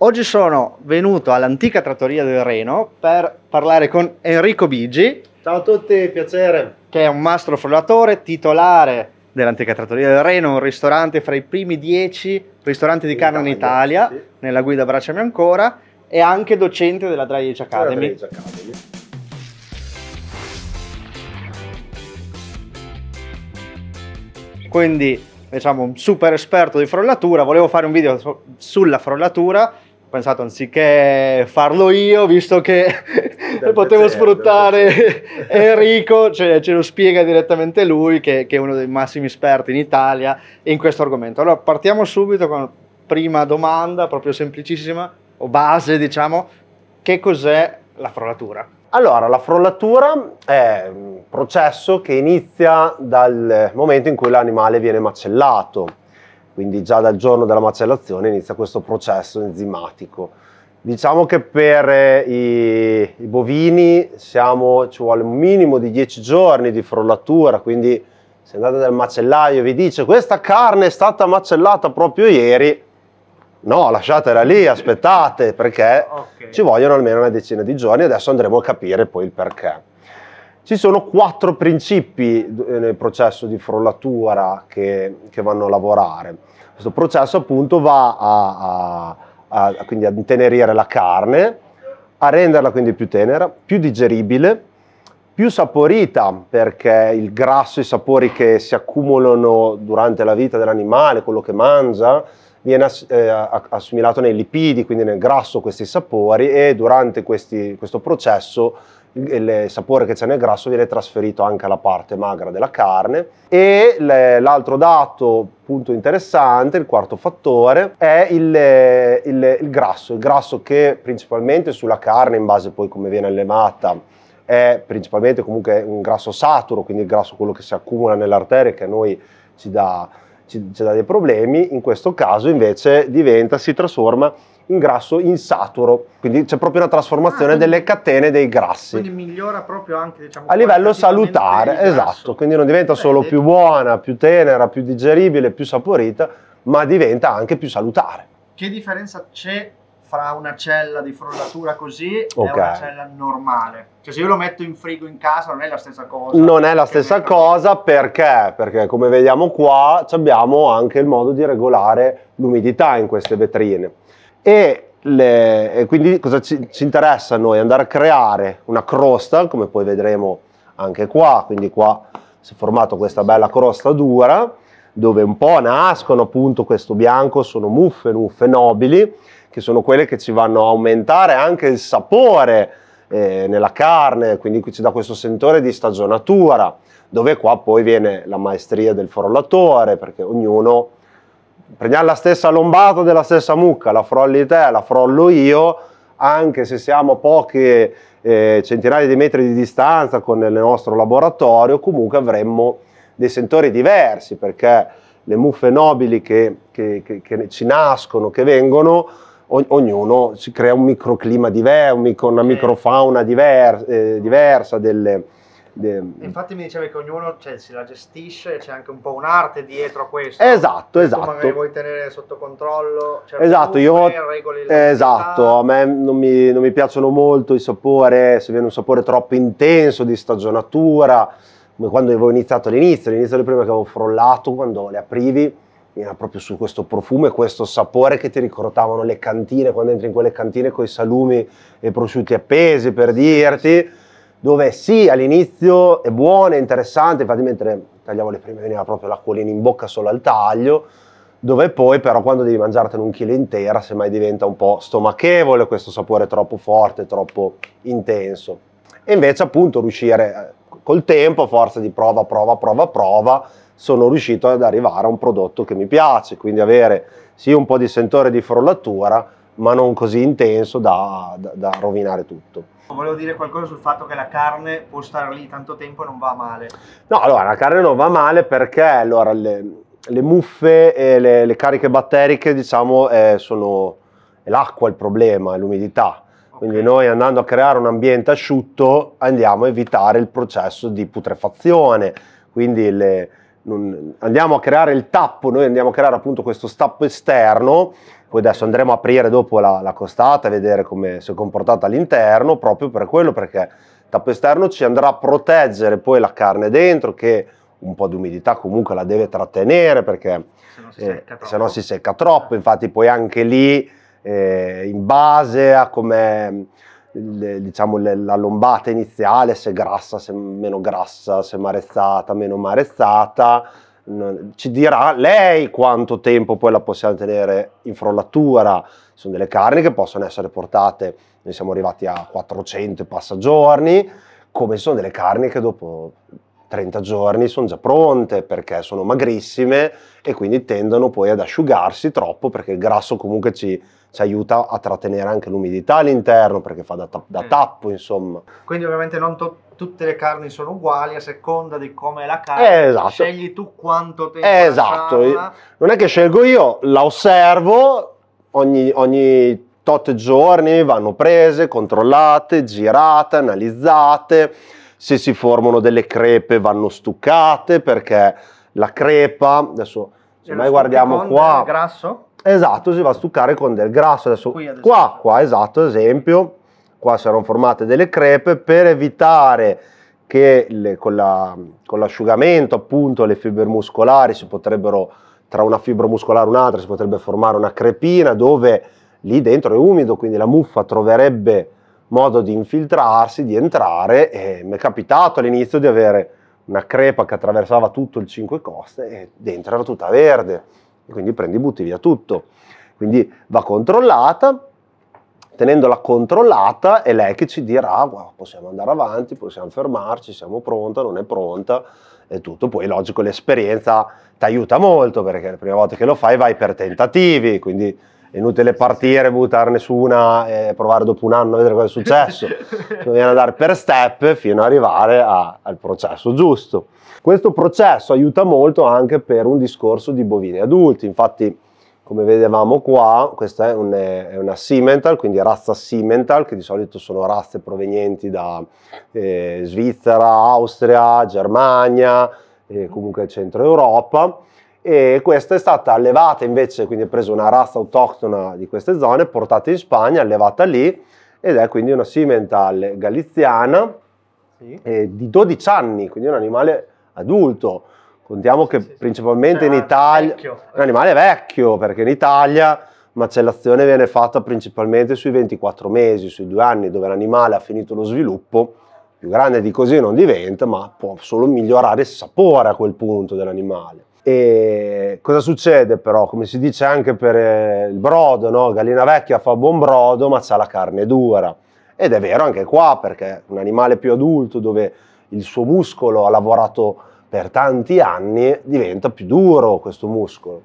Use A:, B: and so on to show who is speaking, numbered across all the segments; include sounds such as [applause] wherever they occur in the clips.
A: Oggi sono venuto all'antica trattoria del Reno per parlare con Enrico Bigi. Ciao a tutti, piacere. Che è un mastro frullatore, titolare dell'antica trattoria del Reno, un ristorante fra i primi dieci ristoranti di carne in Italia, sì. nella guida Bracciami Ancora, e anche docente della Dry Age Academy. Dry Age Academy. Quindi, diciamo, un super esperto di frollatura, volevo fare un video su sulla frollatura ho pensato anziché farlo io, visto che [laughs] potevo certo, sfruttare [laughs] Enrico, cioè, ce lo spiega direttamente lui, che, che, è uno dei massimi esperti in Italia in questo argomento. Allora partiamo subito con la prima domanda, proprio semplicissima, o base diciamo, che cos'è la frollatura? Allora, la
B: frollatura è un processo che inizia dal momento in cui l'animale viene macellato quindi già dal giorno della macellazione inizia questo processo enzimatico. Diciamo che per eh, i, i bovini siamo, ci vuole un minimo di 10 giorni di frullatura, quindi se andate dal macellaio e vi dice questa carne è stata macellata proprio ieri, no, lasciatela lì, aspettate, perché okay. ci vogliono almeno una decina di giorni, adesso andremo a capire poi il perché. Ci sono quattro principi eh, nel processo di frullatura che, che vanno a lavorare. Questo processo appunto va a, a, a, quindi ad intenerire la carne, a renderla quindi più tenera, più digeribile, più saporita perché il grasso, i sapori che si accumulano durante la vita dell'animale, quello che mangia, viene ass eh, assimilato nei lipidi, quindi nel grasso questi sapori e durante questi, questo processo il sapore che c'è nel grasso viene trasferito anche alla parte magra della carne e l'altro dato punto interessante, il quarto fattore, è il, il, il grasso, il grasso che principalmente sulla carne in base poi come viene allevata è principalmente comunque un grasso saturo, quindi il grasso quello che si accumula nell'arteria che a noi ci dà, ci, ci dà dei problemi, in questo caso invece diventa, si trasforma un grasso insaturo, quindi c'è proprio una trasformazione ah, delle catene dei grassi.
A: Quindi migliora proprio anche diciamo,
B: a livello salutare, esatto, quindi non diventa Beh, solo più buona, più tenera, più digeribile, più saporita, ma diventa anche più salutare.
A: Che differenza c'è fra una cella di frullatura così okay. e una cella normale. Cioè se io lo metto in frigo in casa non è la stessa cosa. Non è
B: la stessa cosa perché? Perché come vediamo qua abbiamo anche il modo di regolare l'umidità in queste vetrine. E, le, e quindi cosa ci, ci interessa a noi? Andare a creare una crosta, come poi vedremo anche qua, quindi qua si è formata questa bella crosta dura, dove un po' nascono appunto questo bianco, sono muffe, muffe nobili, che sono quelle che ci vanno a aumentare anche il sapore eh, nella carne, quindi ci dà questo sentore di stagionatura, dove qua poi viene la maestria del forlatore, perché ognuno prendiamo la stessa lombata della stessa mucca, la frolli te, la frollo io, anche se siamo a poche eh, centinaia di metri di distanza con il nostro laboratorio, comunque avremmo dei sentori diversi perché le muffe nobili che, che, che, che ci nascono, che vengono, ognuno si crea un microclima diverso, una microfauna diversa, eh, diversa delle, De...
A: Infatti mi dicevi che ognuno cioè, si la gestisce, c'è anche un po' un'arte dietro a questo. Esatto, esatto. Tu magari vuoi tenere sotto controllo. Cioè esatto, io... Esatto,
B: a me non mi, non mi, piacciono molto i sapori, se viene un sapore troppo intenso di stagionatura, come quando avevo iniziato all'inizio, all'inizio delle prime che avevo frollato, quando le aprivi era proprio su questo profumo e questo sapore che ti ricordavano le cantine, quando entri in quelle cantine con i salumi e prosciutti appesi, per dirti dove sì, all'inizio è buona, è interessante, infatti mentre tagliavo le prime veniva proprio l'acquolina in bocca solo al taglio, dove poi però quando devi mangiartene un chilo intera semmai diventa un po' stomachevole questo sapore troppo forte, troppo intenso. E invece appunto riuscire eh, col tempo, a forza di prova, prova, prova, prova, sono riuscito ad arrivare a un prodotto che mi piace, quindi avere sì un po' di sentore di frullatura, ma non così intenso da, da, da rovinare tutto.
A: Volevo dire qualcosa sul fatto che la carne può stare lì tanto tempo e non va male.
B: No, allora la carne non va male perché allora, le, le, muffe e le, le, cariche batteriche, diciamo, eh, sono l'acqua il problema, è l'umidità. Quindi noi andando a creare un ambiente asciutto andiamo a evitare il processo di putrefazione, quindi le, non, andiamo a creare il tappo, noi andiamo a creare appunto questo tappo esterno poi adesso andremo a aprire dopo la, la costata e vedere come si è comportata all'interno, proprio per quello, perché il tappo esterno ci andrà a proteggere poi la carne dentro, che un po' di umidità comunque la deve trattenere, perché eh, se no si secca troppo, infatti poi anche lì, eh, in base a come mm, diciamo la lombata iniziale, se grassa, se meno grassa, se marezzata, meno marezzata, ci dirà lei quanto tempo poi la possiamo tenere in frollatura. Sono delle carni che possono essere portate, noi siamo arrivati a 400 e passa giorni, come sono delle carni che dopo 30 giorni sono già pronte perché sono magrissime e quindi tendono poi ad asciugarsi troppo perché il grasso comunque ci, ci aiuta a trattenere anche l'umidità all'interno perché fa da, da mm. tappo insomma.
A: Quindi ovviamente non toccare tutte le carni sono uguali a seconda di come è la carne, eh, esatto. scegli tu quanto tempo eh, Esatto, non
B: è che scelgo io, la osservo ogni, ogni tot giorni, vanno prese, controllate, girate, analizzate, se si formano delle crepe vanno stuccate perché la crepa, adesso se noi guardiamo qua... Del grasso? Esatto, si va a stuccare con del grasso. Adesso, Qui, adesso. Qua, qua, esatto, esempio qua saranno formate delle crepe per evitare che le, con, la, con l'asciugamento appunto le fibre muscolari si potrebbero tra una fibra muscolare e un'altra si potrebbe formare una crepina dove lì dentro è umido quindi la muffa troverebbe modo di infiltrarsi, di entrare e mi è capitato all'inizio di avere una crepa che attraversava tutto il 5 Coste e dentro era tutta verde quindi prendi butti via tutto quindi va controllata tenendola controllata è lei che ci dirà wow, possiamo andare avanti, possiamo fermarci, siamo pronta, non è pronta e tutto. Poi logico l'esperienza ti aiuta molto perché la prima volta che lo fai vai per tentativi, quindi è inutile partire, buttarne su una e provare dopo un anno a vedere cosa è successo. [laughs] Bisogna andare per step fino ad arrivare a, al processo giusto. Questo processo aiuta molto anche per un discorso di bovini adulti, infatti come vedevamo qua, questa è, un, è una Simmental, quindi razza Simmental, che di solito sono razze provenienti da eh, Svizzera, Austria, Germania, eh, mm-hmm. comunque centro Europa. E questa è stata allevata invece, quindi è presa una razza autoctona di queste zone, portata in Spagna, allevata lì, ed è quindi una Simmental galiziana sì. eh, di 12 anni, quindi un animale adulto. Contiamo che sì, principalmente in Italia... Vecchio. un animale vecchio, perché in Italia macellazione viene fatta principalmente sui 24 mesi, sui due anni, dove l'animale ha finito lo sviluppo. Più grande di così non diventa, ma può solo migliorare il sapore a quel punto dell'animale. E cosa succede però? Come si dice anche per eh, il brodo, no? gallina vecchia fa buon brodo ma c'ha la carne dura. Ed è vero anche qua perché un animale più adulto dove il suo muscolo ha lavorato per tanti anni diventa più duro questo muscolo.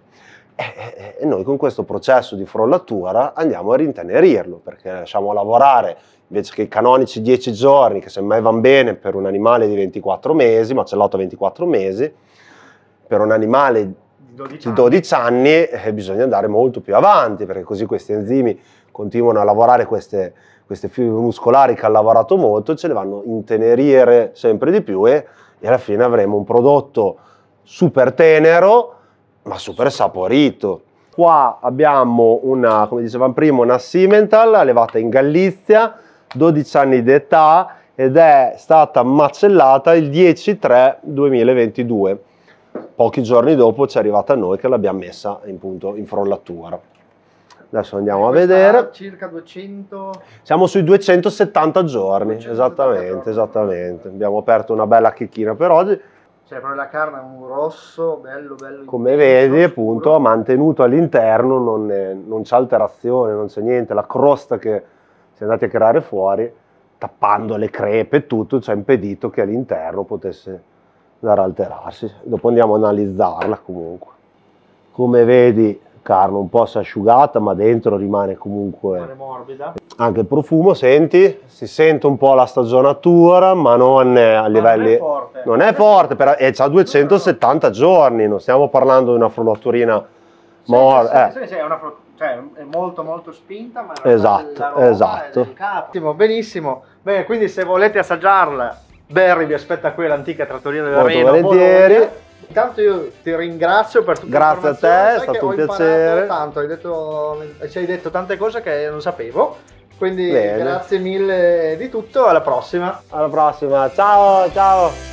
B: E, e noi con questo processo di frollatura andiamo a rintenerirlo perché lasciamo lavorare invece che i canonici 10 giorni, che semmai vanno bene per un animale di 24 mesi, macellato a 24 mesi, per un animale di 12 anni, 12 anni eh, bisogna andare molto più avanti perché così questi enzimi continuano a lavorare queste, queste fibre muscolari che ha lavorato molto ce le vanno intenerire sempre di più e, e alla fine avremo un prodotto super tenero ma super saporito. Qua abbiamo una, come dicevamo prima, una Simmental allevata in Galizia, 12 anni d'età ed è stata macellata il 10-3-2022. Pochi giorni dopo ci è arrivata a noi che l'abbiamo messa in, punto, in frollatura. Adesso andiamo a vedere.
A: Circa 200.
B: Siamo sui 270 giorni, 270 esattamente, giorni. esattamente. Abbiamo aperto una bella chicchina per oggi.
A: Cioè, proprio la carne è un rosso, bello, bello. Come
B: vedi, appunto, ha mantenuto all'interno, non, non c'è alterazione, non c'è niente. La crosta che si è andati a creare fuori, tappando le crepe e tutto, ci ha impedito che all'interno potesse andare a alterarsi. Dopo andiamo a analizzarla comunque. Come vedi toccarlo, un po' si è asciugata ma dentro rimane comunque... morbida. Anche il profumo, senti, si sente un po' la stagionatura ma non a livelli... non è forte. Non è ha 270 giorni, non stiamo parlando di una frullaturina morbida Sì, eh.
A: sì, sì, è una frullaturina cioè è molto molto spinta ma esatto esatto benissimo, benissimo bene quindi se volete assaggiarla Berry vi aspetta qui all'antica trattoria della molto Reno volentieri Bologna. Intanto io ti ringrazio per tutto Grazie a te, è stato un piacere. Tanto, hai detto, ci hai detto tante cose che non sapevo. Quindi Bene. grazie mille di tutto, alla prossima. Alla prossima, ciao ciao!